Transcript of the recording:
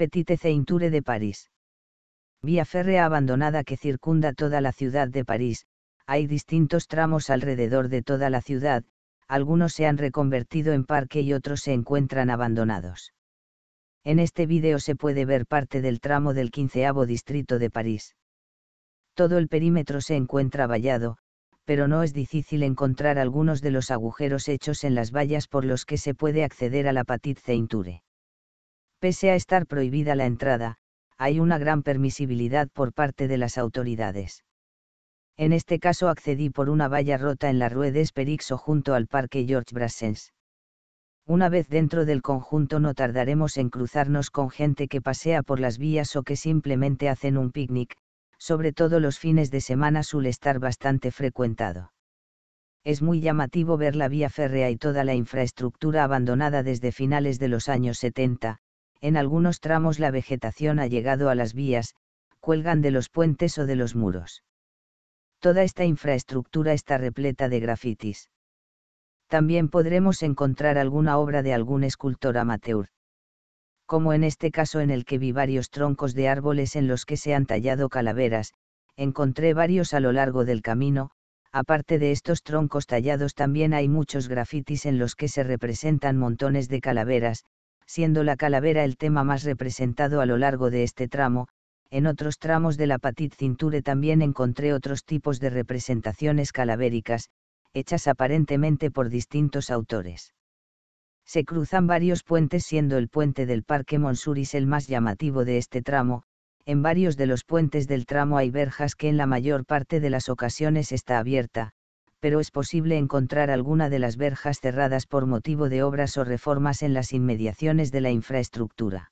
Petite Ceinture de París. Vía férrea abandonada que circunda toda la ciudad de París, hay distintos tramos alrededor de toda la ciudad, algunos se han reconvertido en parque y otros se encuentran abandonados. En este vídeo se puede ver parte del tramo del quinceavo distrito de París. Todo el perímetro se encuentra vallado, pero no es difícil encontrar algunos de los agujeros hechos en las vallas por los que se puede acceder a la Petite Ceinture pese a estar prohibida la entrada, hay una gran permisibilidad por parte de las autoridades. En este caso accedí por una valla rota en la Rue des junto al Parque George Brassens. Una vez dentro del conjunto no tardaremos en cruzarnos con gente que pasea por las vías o que simplemente hacen un picnic, sobre todo los fines de semana suele estar bastante frecuentado. Es muy llamativo ver la vía férrea y toda la infraestructura abandonada desde finales de los años 70, en algunos tramos la vegetación ha llegado a las vías, cuelgan de los puentes o de los muros. Toda esta infraestructura está repleta de grafitis. También podremos encontrar alguna obra de algún escultor amateur. Como en este caso en el que vi varios troncos de árboles en los que se han tallado calaveras, encontré varios a lo largo del camino, aparte de estos troncos tallados también hay muchos grafitis en los que se representan montones de calaveras, siendo la calavera el tema más representado a lo largo de este tramo, en otros tramos de la Patit Cinture también encontré otros tipos de representaciones calavéricas, hechas aparentemente por distintos autores. Se cruzan varios puentes siendo el puente del Parque Monsuris el más llamativo de este tramo, en varios de los puentes del tramo hay verjas que en la mayor parte de las ocasiones está abierta, pero es posible encontrar alguna de las verjas cerradas por motivo de obras o reformas en las inmediaciones de la infraestructura.